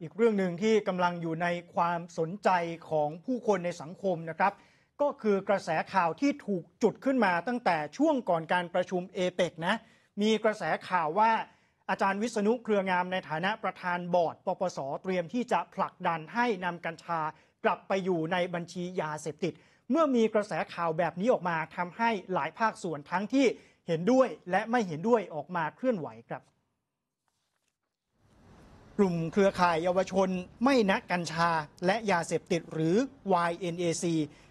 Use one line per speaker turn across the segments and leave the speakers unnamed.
อีกเรื่องหนึ่งที่กำลังอยู่ในความสนใจของผู้คนในสังคมนะครับ ก็คือกระแสข่าวที่ถูกจุดขึ้นมาตั้งแต่ช่วงก่อนการประชุมเอเปกนะมีกระแสข่าวว่าอาจารย์วิษณุเครืองามในฐานะประธานบอร์ด ปปสเตรียมที่จะผลักดันให้นำกัญชากลับไปอยู่ในบัญชียาเสพติด เมื่อมีกระแสข่าวแบบนี้ออกมาทำให้หลายภาคส่วนทั้งที่เห็นด้วยและไม่เห็นด้วยออกมาเคลื่อนไหวครับกลุ่มเครือข่ายเยาวชนไม่นักกัญชาและยาเสพติดหรือ YNAC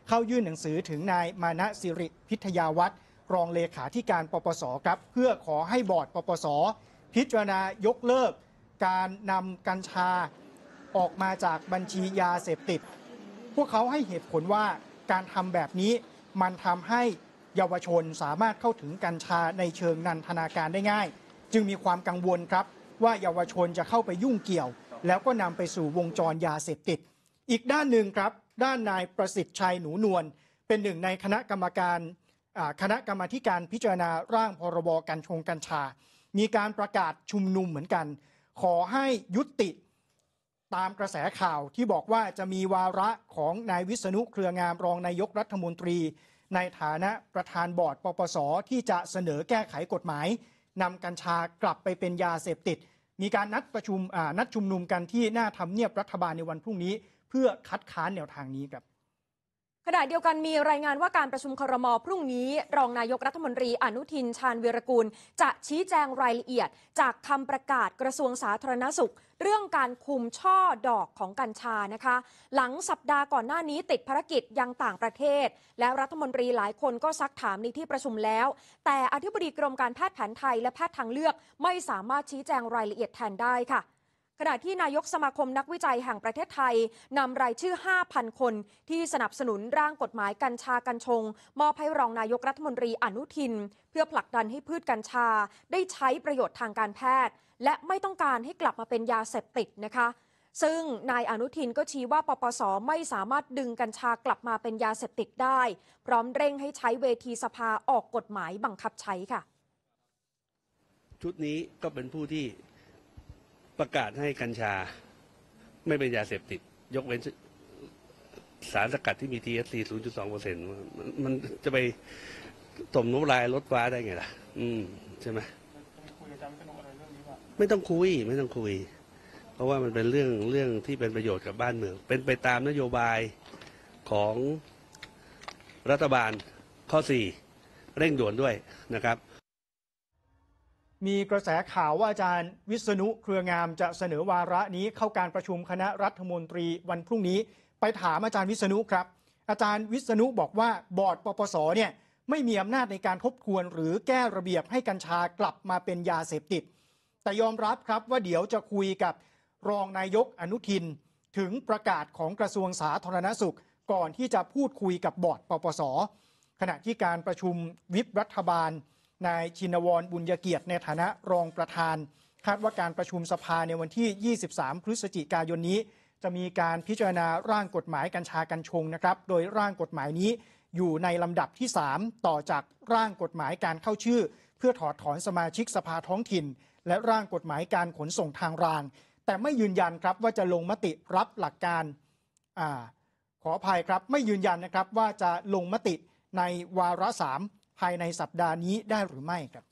เข้ายื่นหนังสือถึงนายมานะสิริพิทยาวัฒน์รองเลขาธิการปปสครับ เพื่อขอให้บอร์ดปปสพิจารณายกเลิก การนำกัญชาออกมาจากบัญชียาเสพติด พวกเขาให้เหตุผลว่าการทำแบบนี้มันทำให้เยาวชนสามารถเข้าถึงกัญชาในเชิงนันทนาการได้ง่าย จึงมีความกังวลครับว่าเยาวชนจะเข้าไปยุ่งเกี่ยว แล้วก็นำไปสู่วงจรยาเสพติด อีกด้านหนึ่งครับด้านนายประสิทธิ์ชัยหนูนวลเป็นหนึ่งในคณะกรรมการคณะกรรมธิการพิจารณาร่างพรบกัญชงกัญชา มีการประกาศชุมนุมเหมือนกัน ขอให้ยุติตามกระแสข่าวที่บอกว่าจะมีวาระของนายวิษณุเครืองามรองนายกรัฐมนตรี ในฐานะประธานบอร์ดปปสที่จะเสนอแก้ไขกฎหมายนำกัญชากลับไปเป็นยาเสพติด มีการนัดประชุมนัดชุมนุมกันที่หน้าทำเนียบรัฐบาลในวันพรุ่งนี้เพื่อคัดค้านแนวทางนี้ครับ
ขณะเดียวกันมีรายงานว่าการประชุมครมพรุ่งนี้รองนายกรัฐมนตรีอนุทินชาญวีรกูล จะชี้แจงรายละเอียด จากคำประกาศกระทรวงสาธารณสุข เรื่องการคุมช่อดอกของกัญชานะคะ หลังสัปดาห์ก่อนหน้านี้ติดภารกิจยังต่างประเทศและรัฐมนตรีหลายคนก็ซักถามในที่ประชุมแล้ว แต่อธิบดีกรมการแพทย์แผนไทยและแพทย์ทางเลือกไม่สามารถชี้แจงรายละเอียดแทนได้ค่ะขณะที่นายกสมาคมนักวิจัยแห่งประเทศไทยนำรายชื่อ 5,000 คนที่สนับสนุนร่างกฎหมายกัญชากัญชง มอบให้รองนายกรัฐมนตรี อนุทิน เพื่อผลักดันให้พืชกัญชา ได้ใช้ประโยชน์ทางการแพทย์ และไม่ต้องการให้กลับมาเป็นยาเสพติดนะคะ ซึ่งนายอนุทินก็ชี้ว่าปปส ไม่สามารถดึงกัญชากลับมาเป็นยาเสพติดได้ พร้อมเร่งให้ใช้เวทีสภาออกกฎหมายบังคับใช้ค่ะ
ชุดนี้ก็เป็นผู้ที่ประกาศให้กัญชา ไม่เป็นยาเสพติด ยกเว้นสารสกัดที่มี THC 0.2%เ์ซนตมันจะไปสมน้ำลายลดฟ้าได้ไงล่ะอืมใช่ไหม ไม่ต้องคุยไม่ต้องคุย เพราะว่ามันเป็นเรื่องเรื่องที่เป็นประโยชน์กับบ้านเมืองเป็นไปตามนโยบายของรัฐบาลข้อ 4 เร่งด่วนด้วยนะครับ
มีกระแสข่าวว่าอาจารย์วิษณุเครืองามจะเสนอวาระนี้เข้าการประชุมคณะรัฐมนตรีวันพรุ่งนี้ ไปถามอาจารย์วิษณุครับ อาจารย์วิษณุบอกว่าบอร์ดปปสเนี่ยไม่มีอำนาจในการทบทวนหรือแก้ระเบียบให้กัญชากลับมาเป็นยาเสพติดแต่ยอมรับครับว่าเดี๋ยวจะคุยกับ รองนายกอนุทิน ถึงประกาศของกระทรวงสาธารณสุข ก่อนที่จะพูดคุยกับบอร์ดปปสขณะที่การประชุมวิบรัฐบาลนายชินวรบุญยเกียรติในฐานะรองประธานคาดว่าการประชุมสภาในวันที่ 23 พฤศจิกายนนี้ จะมีการพิจารณาร่างกฎหมายกัญชากัญชงนะครับโดยร่างกฎหมายนี้อยู่ในลำดับที่ 3 ต่อจากร่างกฎหมายการเข้าชื่อ เพื่อถอดถอนสมาชิกสภาท้องถิ่น และร่างกฎหมายการขนส่งทางราง แต่ไม่ยืนยันครับว่าจะลงมติรับหลักการอขออภัยครับไม่ยืนยันนะครับว่าจะลงมติในวาระสามภายในสัปดาห์นี้ได้หรือไม่ครับ